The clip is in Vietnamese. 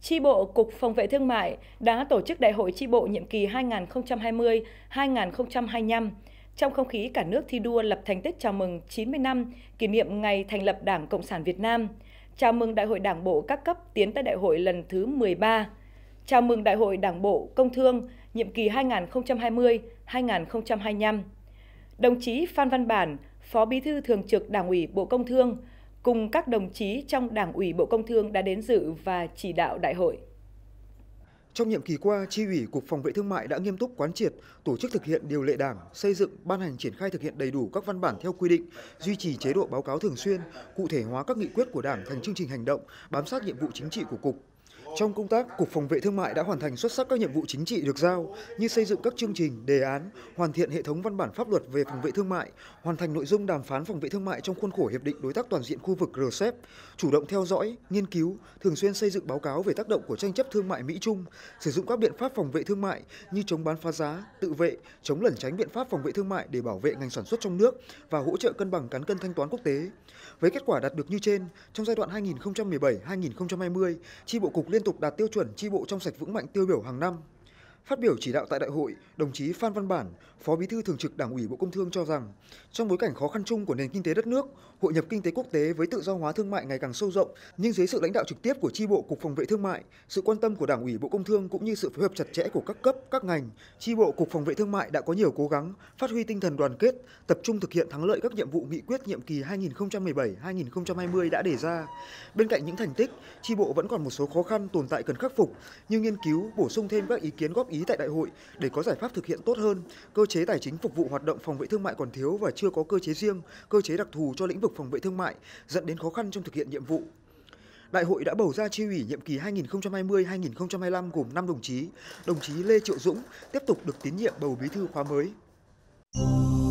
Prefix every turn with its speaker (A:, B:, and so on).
A: Tri bộ Cục Phòng vệ Thương mại đã tổ chức Đại hội tri bộ nhiệm kỳ 2020-2025 trong không khí cả nước thi đua lập thành tích chào mừng 90 năm kỷ niệm ngày thành lập Đảng Cộng sản Việt Nam, chào mừng Đại hội Đảng bộ các cấp tiến tới Đại hội lần thứ 13, chào mừng Đại hội Đảng bộ Công thương nhiệm kỳ 2020-2025. Đồng chí Phan Văn Bản, Phó Bí thư Thường trực Đảng ủy Bộ Công Thương, cùng các đồng chí trong Đảng ủy Bộ Công Thương đã đến dự và chỉ đạo đại hội.
B: Trong nhiệm kỳ qua, Chi ủy Cục Phòng vệ Thương mại đã nghiêm túc quán triệt, tổ chức thực hiện điều lệ đảng, xây dựng, ban hành triển khai thực hiện đầy đủ các văn bản theo quy định, duy trì chế độ báo cáo thường xuyên, cụ thể hóa các nghị quyết của đảng thành chương trình hành động, bám sát nhiệm vụ chính trị của Cục, trong công tác, Cục Phòng vệ Thương mại đã hoàn thành xuất sắc các nhiệm vụ chính trị được giao như xây dựng các chương trình, đề án, hoàn thiện hệ thống văn bản pháp luật về phòng vệ thương mại, hoàn thành nội dung đàm phán phòng vệ thương mại trong khuôn khổ Hiệp định Đối tác Toàn diện khu vực RCEP, chủ động theo dõi, nghiên cứu, thường xuyên xây dựng báo cáo về tác động của tranh chấp thương mại Mỹ-Trung, sử dụng các biện pháp phòng vệ thương mại như chống bán phá giá, tự vệ, chống lẩn tránh biện pháp phòng vệ thương mại để bảo vệ ngành sản xuất trong nước và hỗ trợ cân bằng cán cân thanh toán quốc tế. Với kết quả đạt được như trên, trong giai đoạn 2017-2020, chi bộ cục liên tục tục đạt tiêu chuẩn tri bộ trong sạch vững mạnh tiêu biểu hàng năm Phát biểu chỉ đạo tại đại hội, đồng chí Phan Văn Bản, Phó Bí thư Thường trực Đảng ủy Bộ Công Thương cho rằng, trong bối cảnh khó khăn chung của nền kinh tế đất nước, hội nhập kinh tế quốc tế với tự do hóa thương mại ngày càng sâu rộng, nhưng dưới sự lãnh đạo trực tiếp của chi bộ Cục Phòng vệ Thương mại, sự quan tâm của Đảng ủy Bộ Công Thương cũng như sự phối hợp chặt chẽ của các cấp, các ngành, chi bộ Cục Phòng vệ Thương mại đã có nhiều cố gắng phát huy tinh thần đoàn kết, tập trung thực hiện thắng lợi các nhiệm vụ nghị quyết nhiệm kỳ 2017-2020 đã đề ra. Bên cạnh những thành tích, chi bộ vẫn còn một số khó khăn tồn tại cần khắc phục, như nghiên cứu, bổ sung thêm các ý kiến góp góp ý tại đại hội để có giải pháp thực hiện tốt hơn. Cơ chế tài chính phục vụ hoạt động phòng vệ thương mại còn thiếu và chưa có cơ chế riêng, cơ chế đặc thù cho lĩnh vực phòng vệ thương mại, dẫn đến khó khăn trong thực hiện nhiệm vụ. Đại hội đã bầu ra chi ủy nhiệm kỳ 2020-2025 gồm 5 đồng chí. Đồng chí Lê Triệu Dũng tiếp tục được tín nhiệm bầu bí thư khóa mới.